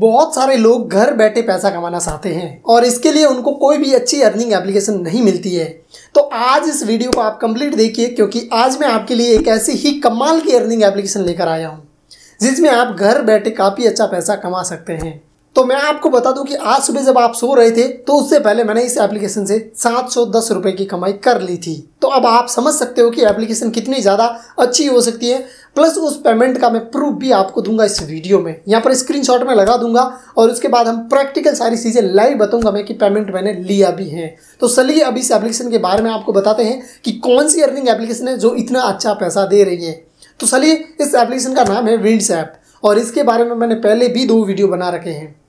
बहुत सारे लोग घर बैठे पैसा कमाना चाहते हैं और इसके लिए उनको कोई भी अच्छी अर्निंग एप्लीकेशन नहीं मिलती है तो आज इस वीडियो को आप कंप्लीट देखिए क्योंकि आज मैं आपके लिए एक ऐसी ही कमाल की अर्निंग एप्लीकेशन लेकर आया हूँ जिसमें आप घर बैठे काफ़ी अच्छा पैसा कमा सकते हैं तो मैं आपको बता दूं कि आज सुबह जब आप सो रहे थे तो उससे पहले मैंने इस एप्लीकेशन से सात सौ दस रुपये की कमाई कर ली थी तो अब आप समझ सकते हो कि एप्लीकेशन कितनी ज़्यादा अच्छी हो सकती है प्लस उस पेमेंट का मैं प्रूफ भी आपको दूंगा इस वीडियो में यहाँ पर स्क्रीनशॉट में लगा दूंगा और उसके बाद हम प्रैक्टिकल सारी चीज़ें लाइव बताऊंगा मैं कि पेमेंट मैंने लिया भी है तो चलिए अभी इस एप्लीकेशन के बारे में आपको बताते हैं कि कौन सी अर्निंग एप्लीकेशन है जो इतना अच्छा पैसा दे रही है तो चलिए इस एप्लीकेशन का नाम है विंड्स ऐप और इसके बारे में मैंने पहले भी दो वीडियो बना रखे हैं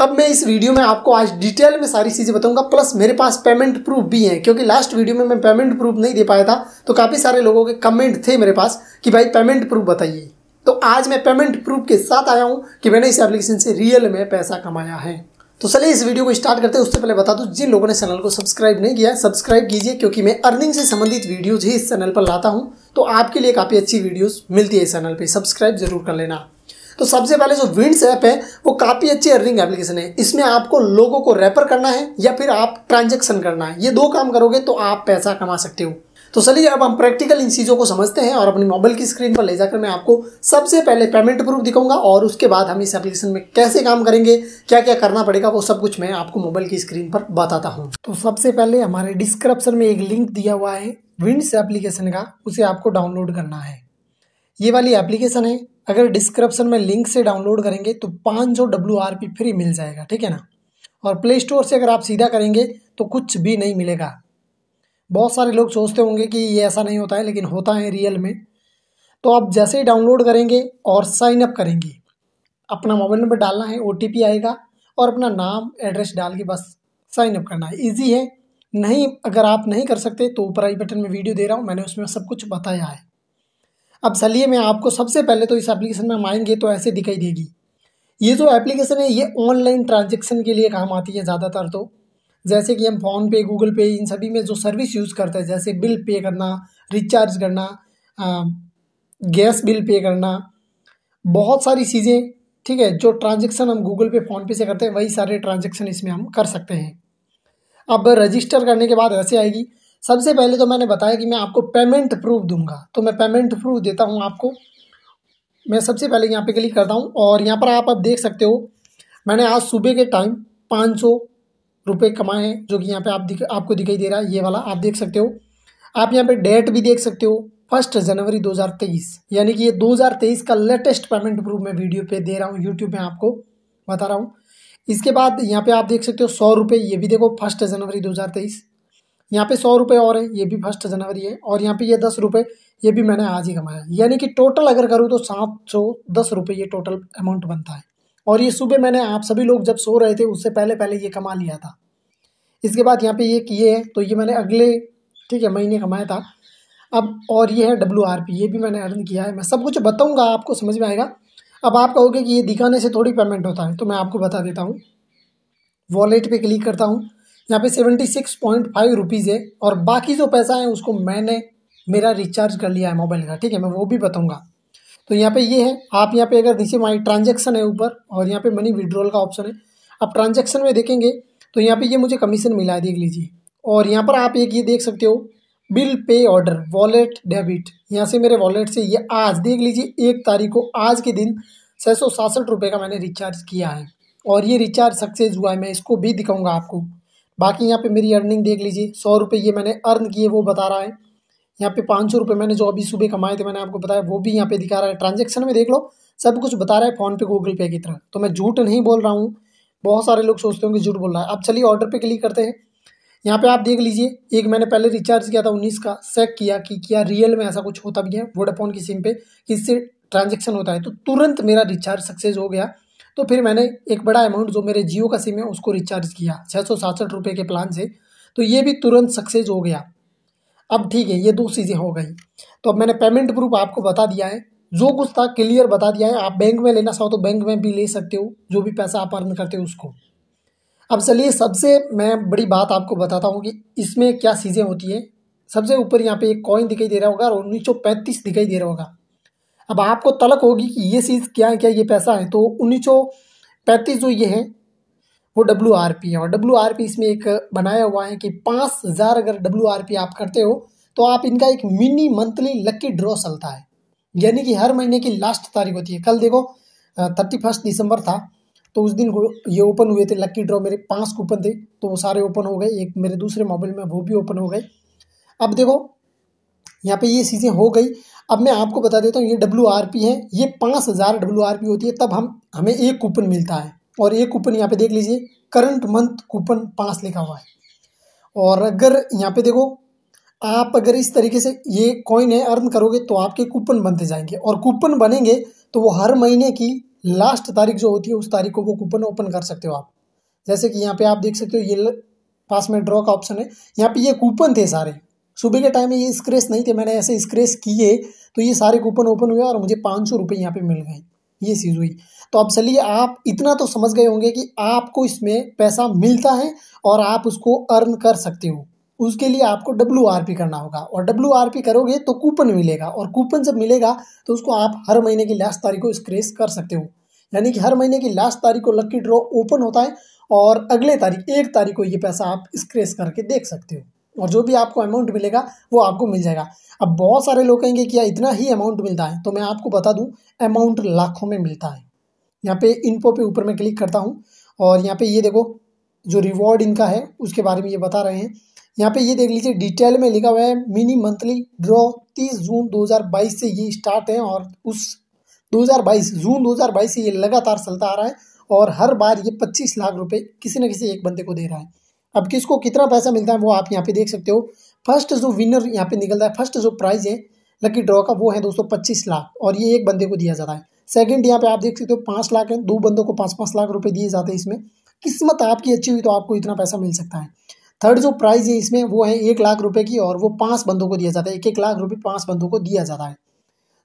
अब मैं इस वीडियो में आपको आज डिटेल में सारी चीज़ें बताऊंगा प्लस मेरे पास पेमेंट प्रूफ भी हैं क्योंकि लास्ट वीडियो में मैं पेमेंट प्रूफ नहीं दे पाया था तो काफ़ी सारे लोगों के कमेंट थे मेरे पास कि भाई पेमेंट प्रूफ बताइए तो आज मैं पेमेंट प्रूफ के साथ आया हूँ कि मैंने इस एप्लीकेशन से रियल में पैसा कमाया है तो चलिए इस वीडियो को स्टार्ट करते हैं उससे पहले बता दो जिन लोगों ने चैनल को सब्सक्राइब नहीं किया सब्सक्राइब कीजिए क्योंकि मैं अर्निंग से संबंधित वीडियोज ही इस चैनल पर लाता हूँ तो आपके लिए काफ़ी अच्छी वीडियोज मिलती है इस चैनल पर सब्सक्राइब जरूर कर लेना तो सबसे पहले जो विंड्स ऐप है वो काफ़ी अच्छी अर्निंग एप्लीकेशन है इसमें आपको लोगों को रेफर करना है या फिर आप ट्रांजेक्शन करना है ये दो काम करोगे तो आप पैसा कमा सकते हो तो चलिए अब हम प्रैक्टिकल इन चीज़ों को समझते हैं और अपने मोबाइल की स्क्रीन पर ले जाकर मैं आपको सबसे पहले पेमेंट प्रूफ दिखाऊंगा और उसके बाद हम इस एप्लीकेशन में कैसे काम करेंगे क्या क्या करना पड़ेगा वो सब कुछ मैं आपको मोबाइल की स्क्रीन पर बताता हूँ तो सबसे पहले हमारे डिस्क्रिप्शन में एक लिंक दिया हुआ है विंड्स एप्लीकेशन का उसे आपको डाउनलोड करना है ये वाली एप्लीकेशन है अगर डिस्क्रिप्शन में लिंक से डाउनलोड करेंगे तो पाँच सौ डब्ल्यू आर पी फ्री मिल जाएगा ठीक है ना और प्ले स्टोर से अगर आप सीधा करेंगे तो कुछ भी नहीं मिलेगा बहुत सारे लोग सोचते होंगे कि ये ऐसा नहीं होता है लेकिन होता है रियल में तो आप जैसे ही डाउनलोड करेंगे और साइन अप करेंगे अपना मोबाइल नंबर डालना है ओ आएगा और अपना नाम एड्रेस डाल के बस साइन अप करना है ईजी है नहीं अगर आप नहीं कर सकते तो ऊपर आई बटन में वीडियो दे रहा हूँ मैंने उसमें सब कुछ बताया है अब चलिए मैं आपको सबसे पहले तो इस एप्लीकेशन में हम तो ऐसे दिखाई देगी ये जो एप्लीकेशन है ये ऑनलाइन ट्रांजेक्शन के लिए काम आती है ज़्यादातर तो जैसे कि हम फ़ोनपे गूगल पे इन सभी में जो सर्विस यूज़ करते हैं जैसे बिल पे करना रिचार्ज करना आ, गैस बिल पे करना बहुत सारी चीज़ें ठीक है जो ट्रांजेक्शन हम गूगल पे फ़ोनपे से करते हैं वही सारे ट्रांजेक्शन इसमें हम कर सकते हैं अब रजिस्टर करने के बाद ऐसे आएगी सबसे पहले तो मैंने बताया कि मैं आपको पेमेंट प्रूफ दूंगा तो मैं पेमेंट प्रूफ देता हूँ आपको मैं सबसे पहले यहाँ पे क्लिक करता हूँ और यहाँ पर आप अब देख सकते हो मैंने आज सुबह के टाइम पाँच सौ रुपये कमाए हैं जो कि यहाँ पर आप दिख आपको दिखाई दे रहा है ये वाला आप देख सकते हो आप यहाँ पर डेट भी देख सकते हो फर्स्ट जनवरी 2023 यानी कि ये 2023 का लेटेस्ट पेमेंट प्रूफ मैं वीडियो पे दे रहा हूँ यूट्यूब में आपको बता रहा हूँ इसके बाद यहाँ पे आप देख सकते हो सौ रुपये ये भी देखो फर्स्ट जनवरी यहाँ पे सौ रुपये और है ये भी फर्स्ट जनवरी है और यहाँ पे ये दस रुपये ये भी मैंने आज ही कमाया यानी कि टोटल अगर करूँ तो सात सौ दस रुपये ये टोटल अमाउंट बनता है और ये सुबह मैंने आप सभी लोग जब सो रहे थे उससे पहले पहले ये कमा लिया था इसके बाद यहाँ पे ये किए है तो ये मैंने अगले ठीक है महीने कमाया था अब और ये है डब्ल्यू आर पी ये भी मैंने अर्न किया है मैं सब कुछ बताऊँगा आपको समझ में आएगा अब आप कहोगे कि ये दिखाने से थोड़ी पेमेंट होता है तो मैं आपको बता देता हूँ वॉलेट पर क्लिक करता हूँ यहाँ पे seventy six point five rupees है और बाकी जो पैसा है उसको मैंने मेरा रिचार्ज कर लिया है मोबाइल का ठीक है मैं वो भी बताऊँगा तो यहाँ पे ये है आप यहाँ पे अगर नीचे माई ट्रांजेक्शन है ऊपर और यहाँ पे मनी विड्रॉल का ऑप्शन है आप ट्रांजेक्शन में देखेंगे तो यहाँ पे ये मुझे कमीशन मिला है देख लीजिए और यहाँ पर आप एक ये देख सकते हो bill pay order wallet debit यहाँ से मेरे वॉलेट से ये आज देख लीजिए एक तारीख को आज के दिन छः सौ का मैंने रिचार्ज किया है और ये रिचार्ज सक्सेस हुआ है मैं इसको भी दिखाऊँगा आपको बाकी यहाँ पे मेरी अर्निंग देख लीजिए सौ रुपये ये मैंने अर्न किए वो बता रहा है यहाँ पे पाँच सौ रुपये मैंने जो अभी सुबह कमाए थे मैंने आपको बताया वो भी यहाँ पे दिखा रहा है ट्रांजेक्शन में देख लो सब कुछ बता रहा है फोन पे गूगल पे की तरह तो मैं झूठ नहीं बोल रहा हूँ बहुत सारे लोग सोचते होंगे झूठ बोल रहा है अब चलिए ऑर्डर पे क्लिक करते हैं यहाँ पे आप देख लीजिए एक मैंने पहले रिचार्ज किया था उन्नीस का चेक किया कि क्या रियल में ऐसा कुछ होता भी है वोडाफोन की सिम पे कि इससे ट्रांजेक्शन होता है तो तुरंत मेरा रिचार्ज सक्सेस हो गया तो फिर मैंने एक बड़ा अमाउंट जो मेरे जियो का सिम है उसको रिचार्ज किया छः सौ सासठ रुपये के प्लान से तो ये भी तुरंत सक्सेस हो गया अब ठीक है ये दो चीज़ें हो गई तो अब मैंने पेमेंट प्रूफ आपको बता दिया है जो कुछ था क्लियर बता दिया है आप बैंक में लेना चाहो तो बैंक में भी ले सकते हो जो भी पैसा आप अर्न करते हो उसको अब चलिए सबसे मैं बड़ी बात आपको बताता हूँ कि इसमें क्या चीज़ें होती है सबसे ऊपर यहाँ पे एक कॉइन दिखाई दे रहा होगा और उन्नीस दिखाई दे रहा होगा अब आपको तलक होगी कि ये चीज़ क्या क्या ये पैसा है तो उन्नीस सौ पैंतीस जो ये है वो डब्ल्यू आर पी है और डब्ल्यू आर पी इसमें एक बनाया हुआ है कि पाँच हज़ार अगर डब्ल्यू आर पी आप करते हो तो आप इनका एक मिनी मंथली लकी ड्रॉ चलता है यानी कि हर महीने की लास्ट तारीख होती है कल देखो थर्टी फर्स्ट दिसंबर था तो उस दिन ये ओपन हुए थे लक्की ड्रॉ मेरे पाँच कूपन थे तो वो सारे ओपन हो गए एक मेरे दूसरे मोबाइल में वो भी ओपन हो गए अब देखो यहाँ पे ये चीज़ें हो गई अब मैं आपको बता देता हूँ ये डब्ल्यू है ये पाँच हज़ार डब्ल्यू होती है तब हम हमें एक कूपन मिलता है और एक कूपन यहाँ पे देख लीजिए करंट मंथ कूपन पाँच लिखा हुआ है और अगर यहाँ पे देखो आप अगर इस तरीके से ये कॉइन है अर्न करोगे तो आपके कूपन बनते जाएंगे और कूपन बनेंगे तो वो हर महीने की लास्ट तारीख जो होती है उस तारीख को वो कूपन ओपन कर सकते हो आप जैसे कि यहाँ पे आप देख सकते हो ये पास में ड्रॉ का ऑप्शन है यहाँ पे ये कूपन थे सारे सुबह के टाइम में ये स्क्रेस नहीं थे मैंने ऐसे स्क्रेस किए तो ये सारे कूपन ओपन हुए और मुझे पाँच सौ रुपये यहाँ पर मिल गए ये चीज़ हुई तो अब चलिए आप इतना तो समझ गए होंगे कि आपको इसमें पैसा मिलता है और आप उसको अर्न कर सकते हो उसके लिए आपको डब्ल्यू आर पी करना होगा और डब्ल्यू आर पी करोगे तो कूपन मिलेगा और कूपन जब मिलेगा तो उसको आप हर महीने की लास्ट तारीख को स्क्रेस कर सकते हो यानी कि हर महीने की लास्ट तारीख को लक्की ड्रॉ ओपन होता है और अगले तारीख एक तारीख को ये पैसा आप स्क्रेस करके देख सकते हो और जो भी आपको अमाउंट मिलेगा वो आपको मिल जाएगा अब बहुत सारे लोग कहेंगे कि इतना ही अमाउंट मिलता है तो मैं आपको बता दूँ अमाउंट लाखों में मिलता है यहाँ पे इनपो पे ऊपर मैं क्लिक करता हूँ और यहाँ पे ये देखो जो रिवॉर्ड इनका है उसके बारे में ये बता रहे हैं यहाँ पे ये देख लीजिए डिटेल में लिखा हुआ है मिनी मंथली ड्रॉ 30 जून 2022 से ये स्टार्ट है और उस 2022 जून 2022 से ये लगातार चलता आ रहा है और हर बार ये 25 लाख रुपए किसी न किसी एक बंदे को दे रहा है अब किसको कितना पैसा मिलता है वो आप यहाँ पे देख सकते हो फर्स्ट जो विनर यहाँ पे निकलता है फर्स्ट जो प्राइज़ है लकी ड्रॉ का वो है दोस्तों पच्चीस लाख और ये एक बंदे को दिया जाता है सेकेंड यहाँ पे आप देख सकते हो पाँच लाख है दो बंदों को पाँच पाँच लाख रुपये दिए जाते हैं इसमें किस्मत आपकी अच्छी हुई तो आपको इतना पैसा मिल सकता है थर्ड जो प्राइज़ है इसमें वो है एक लाख रुपये की और वो पाँच बंदों को दिया जाता है एक एक लाख रुपये पाँच बंदों को दिया जाता है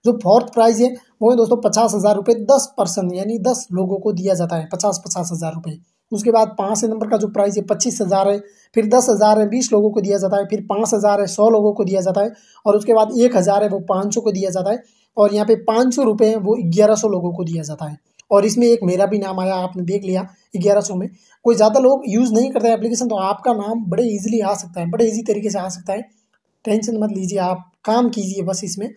जो फोर्थ प्राइज़ है वो है दोस्तों पचास हज़ार रुपये दस पर्सन यानी दस लोगों को दिया जाता है पचास पचास हज़ार रुपये उसके बाद पाँच नंबर का जो प्राइस है पच्चीस हज़ार है फिर दस हज़ार है बीस लोगों को दिया जाता है फिर पाँच हज़ार है सौ लोगों को दिया जाता है और उसके बाद एक हज़ार है वो पाँच सौ को दिया जाता है और यहाँ पे पाँच सौ रुपये हैं वो ग्यारह सौ लोगों को दिया जाता है और इसमें एक मेरा भी नाम आया आपने देख लिया ग्यारह सौ में कोई ज़्यादा लोग यूज़ नहीं करते हैं एप्लीकेशन तो आपका नाम बड़े ईजिली आ सकता है बड़े ईजी तरीके से आ सकता है टेंशन मत लीजिए आप काम कीजिए बस इसमें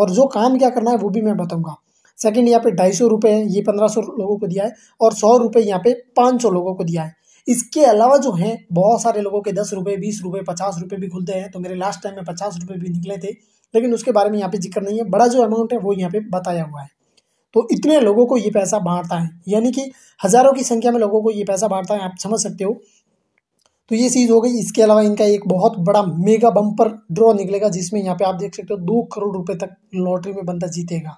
और जो काम क्या करना है वो भी मैं बताऊँगा सेकंड यहाँ पे ढाई सौ रुपये है ये पंद्रह सौ लोगों को दिया है और सौ रुपये यहाँ पे पाँच सौ लोगों को दिया है इसके अलावा जो है बहुत सारे लोगों के दस रुपये बीस रुपये पचास रुपये भी खुलते हैं तो मेरे लास्ट टाइम में पचास रुपये भी निकले थे लेकिन उसके बारे में यहाँ पे जिक्र नहीं है बड़ा जो अमाउंट है वो यहाँ पे बताया हुआ है तो इतने लोगों को ये पैसा बांटता है यानी कि हज़ारों की संख्या में लोगों को ये पैसा बांटता है आप समझ सकते हो तो ये चीज़ हो गई इसके अलावा इनका एक बहुत बड़ा मेगा बम्पर ड्रॉ निकलेगा जिसमें यहाँ पे आप देख सकते हो दो करोड़ रुपए तक लॉटरी में बंदा जीतेगा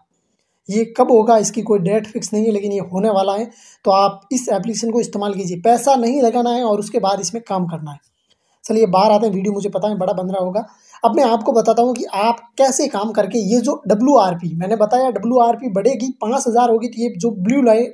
ये कब होगा इसकी कोई डेट फिक्स नहीं है लेकिन ये होने वाला है तो आप इस एप्लीकेशन को इस्तेमाल कीजिए पैसा नहीं लगाना है और उसके बाद इसमें काम करना है चलिए बाहर आते हैं वीडियो मुझे पता है बड़ा बन रहा होगा अब मैं आपको बताता हूँ कि आप कैसे काम करके ये जो डब्ल्यू आर पी मैंने बताया डब्ल्यू आर पी बढ़ेगी पाँच हज़ार होगी तो ये जो ब्लू लाइन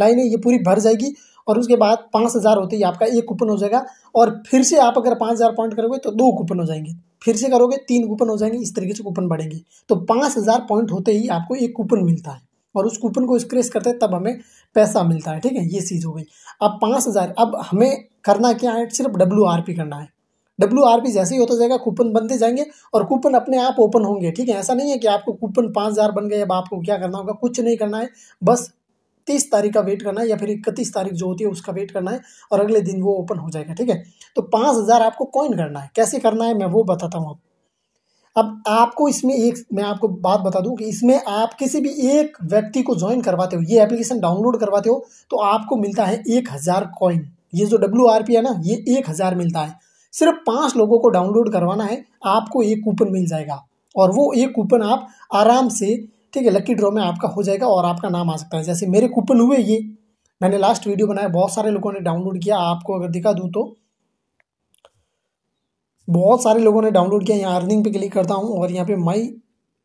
लाइन है ये पूरी भर जाएगी और उसके बाद पाँच हज़ार होते ही आपका एक कूपन हो जाएगा और फिर से आप अगर पाँच हज़ार पॉइंट करोगे तो दो कूपन हो जाएंगे फिर से करोगे तीन कूपन हो जाएंगे इस तरीके से कूपन बढ़ेंगे तो पाँच हज़ार पॉइंट होते ही आपको एक कूपन मिलता है और उस कूपन को स्क्रेस करते हैं तब हमें पैसा मिलता है ठीक है ये चीज़ हो गई अब पाँच हज़ार अब हमें करना क्या है सिर्फ डब्ल्यू आर पी करना है डब्ल्यू आर पी जैसे ही होता जाएगा कूपन बनते जाएंगे और कूपन अपने आप ओपन होंगे ठीक है ऐसा नहीं है कि आपको कूपन पाँच हज़ार बन गए अब आपको क्या करना होगा कुछ नहीं करना है बस तीस तारीख का वेट करना है या फिर इकतीस तारीख जो होती है उसका वेट करना है और अगले दिन वो ओपन हो जाएगा ठीक है तो पाँच हज़ार आपको कॉइन करना है कैसे करना है मैं वो बताता हूँ आपको अब आपको इसमें एक मैं आपको बात बता दूं कि इसमें आप किसी भी एक व्यक्ति को ज्वाइन करवाते हो ये एप्लीकेशन डाउनलोड करवाते हो तो आपको मिलता है एक हज़ार कॉइन ये जो डब्ल्यू है ना ये एक हज़ार मिलता है सिर्फ पाँच लोगों को डाउनलोड करवाना है आपको एक कूपन मिल जाएगा और वो एक कूपन आप आराम से ठीक है लकी ड्रॉ में आपका हो जाएगा और आपका नाम आ सकता है जैसे मेरे कूपन हुए ये मैंने लास्ट वीडियो बनाया बहुत सारे लोगों ने डाउनलोड किया आपको अगर दिखा दूँ तो बहुत सारे लोगों ने डाउनलोड किया यहाँ अर्निंग पे क्लिक करता हूँ और यहाँ पे माई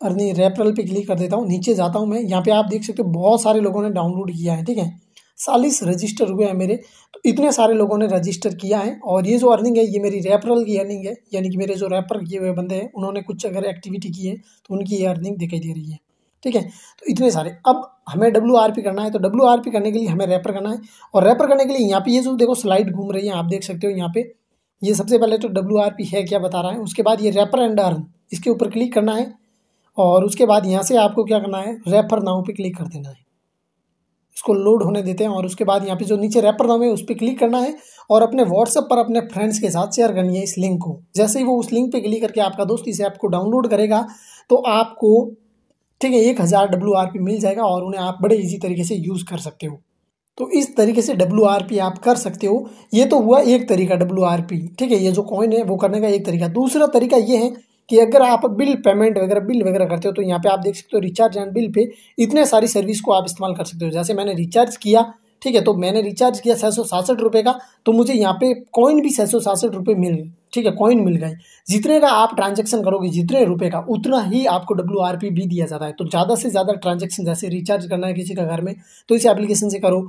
अर्निंग रेफरल पे क्लिक कर देता हूँ नीचे जाता हूँ मैं यहाँ पे आप देख सकते हो बहुत सारे लोगों ने डाउनलोड किया है ठीक है चालीस रजिस्टर हुए हैं मेरे तो इतने सारे लोगों ने रजिस्टर किया है और ये जो अर्निंग है ये मेरी रेफरल की अर्निंग है यानी कि मेरे जो रेफर किए हुए बंदे हैं उन्होंने कुछ अगर एक्टिविटी की है तो उनकी ये अर्निंग दिखाई दे रही है ठीक है तो इतने सारे अब हमें डब्ल्यू आर पी करना है तो डब्ल्यू आर पी करने के लिए हमें रेपर करना है और रेपर करने के लिए यहाँ पे ये जो देखो स्लाइड घूम रही है आप देख सकते हो यहाँ पे ये सबसे पहले तो डब्ल्यू आर पी है क्या बता रहा है उसके बाद ये रेपर एंड अर्न इसके ऊपर क्लिक करना है और उसके बाद यहाँ से आपको क्या करना है रेपर नाव पर क्लिक कर देना है इसको लोड होने देते हैं और उसके बाद यहाँ पे जो नीचे रेपर नाम है उस पर क्लिक करना है और अपने व्हाट्सएप पर अपने फ्रेंड्स के साथ शेयर करनी है इस लिंक को जैसे ही वो उस लिंक पे क्लिक करके आपका दोस्त इस ऐप को डाउनलोड करेगा तो आपको ठीक है एक हज़ार डब्ल्यू आर पी मिल जाएगा और उन्हें आप बड़े इजी तरीके से यूज़ कर सकते हो तो इस तरीके से डब्ल्यू आर पी आप कर सकते हो ये तो हुआ एक तरीका डब्ल्यू आर पी ठीक है ये जो कॉइन है वो करने का एक तरीका दूसरा तरीका ये है कि अगर आप बिल पेमेंट वगैरह बिल वगैरह करते हो तो यहाँ पे आप देख सकते हो रिचार्ज एंड बिल पे इतने सारी सर्विस को आप इस्तेमाल कर सकते हो जैसे मैंने रिचार्ज किया ठीक है तो मैंने रिचार्ज किया छः सौ का तो मुझे यहाँ पे कॉइन भी छः सौ मिल ठीक है कॉइन मिल गई जितने का आप ट्रांजेक्शन करोगे जितने रुपए का उतना ही आपको डब्ल्यू भी दिया जाता है तो ज़्यादा से ज़्यादा ट्रांजेक्शन जैसे रिचार्ज करना है किसी का घर में तो इस एप्लीकेशन से करो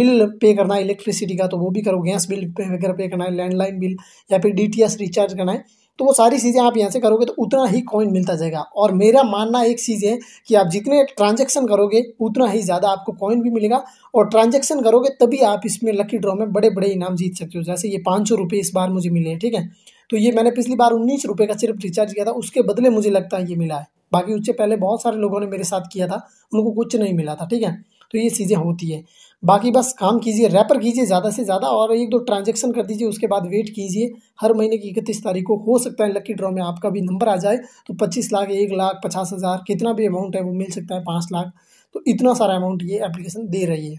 बिल पे करना है इलेक्ट्रिसिटी का तो वो भी करो गैस बिल वगैरह पे करना है लैंडलाइन बिल या फिर डी रिचार्ज करना है तो वो सारी चीज़ें आप यहाँ से करोगे तो उतना ही कॉइन मिलता जाएगा और मेरा मानना एक चीज़ है कि आप जितने ट्रांजेक्शन करोगे उतना ही ज़्यादा आपको कॉइन भी मिलेगा और ट्रांजेक्शन करोगे तभी आप इसमें लकी ड्रॉ में बड़े बड़े इनाम जीत सकते हो जैसे ये पाँच सौ रुपये इस बार मुझे मिले हैं ठीक है तो ये मैंने पिछली बार उन्नीस रुपये का सिर्फ रिचार्ज किया था उसके बदले मुझे लगता है ये मिला है बाकी उससे पहले बहुत सारे लोगों ने मेरे साथ किया था उनको कुछ नहीं मिला था ठीक है तो ये चीज़ें होती है बाकी बस काम कीजिए रैपर कीजिए ज़्यादा से ज़्यादा और एक दो ट्रांजेक्शन कर दीजिए उसके बाद वेट कीजिए हर महीने की इकतीस तारीख को हो सकता है लकी ड्रॉ में आपका भी नंबर आ जाए तो पच्चीस लाख एक लाख पचास हज़ार कितना भी अमाउंट है वो मिल सकता है पाँच लाख तो इतना सारा अमाउंट ये एप्लीकेशन दे रही है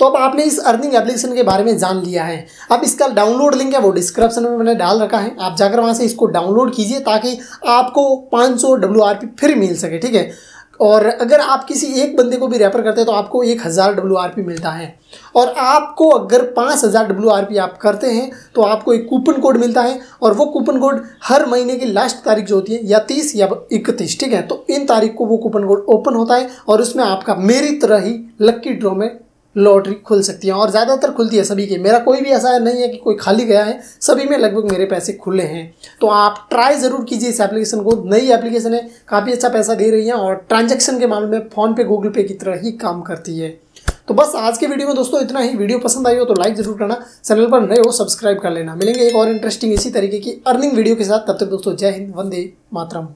तो अब आपने इस अर्निंग एप्लीकेशन के बारे में जान लिया है अब इसका डाउनलोड लिंक है वो डिस्क्रिप्शन में मैंने डाल रखा है आप जाकर वहाँ से इसको डाउनलोड कीजिए ताकि आपको 500 डब्ल्यू आर पी फिर मिल सके ठीक है और अगर आप किसी एक बंदे को भी रेफर करते हैं तो आपको एक हज़ार डब्ल्यू मिलता है और आपको अगर पाँच हज़ार डब्ल्यू आप करते हैं तो आपको एक कूपन कोड मिलता है और वो कूपन कोड हर महीने की लास्ट तारीख जो होती है या तीस या इकतीस ठीक है तो इन तारीख को वो कूपन कोड ओपन होता है और उसमें आपका मेरी तरह ही लक्की ड्रॉ में लॉटरी खुल सकती है और ज़्यादातर खुलती है सभी की मेरा कोई भी ऐसा नहीं है कि कोई खाली गया है सभी में लगभग मेरे पैसे खुले हैं तो आप ट्राई ज़रूर कीजिए इस एप्लीकेशन को नई एप्लीकेशन है काफ़ी अच्छा पैसा दे रही है और ट्रांजैक्शन के मामले में फ़ोनपे गूगल पे की तरह ही काम करती है तो बस आज के वीडियो में दोस्तों इतना ही वीडियो पसंद आई हो तो लाइक जरूर करना चैनल पर नए हो सब्सक्राइब कर लेना मिलेंगे एक और इंटरेस्टिंग इसी तरीके की अर्निंग वीडियो के साथ तब तक दोस्तों जय हिंद वंदे मातरम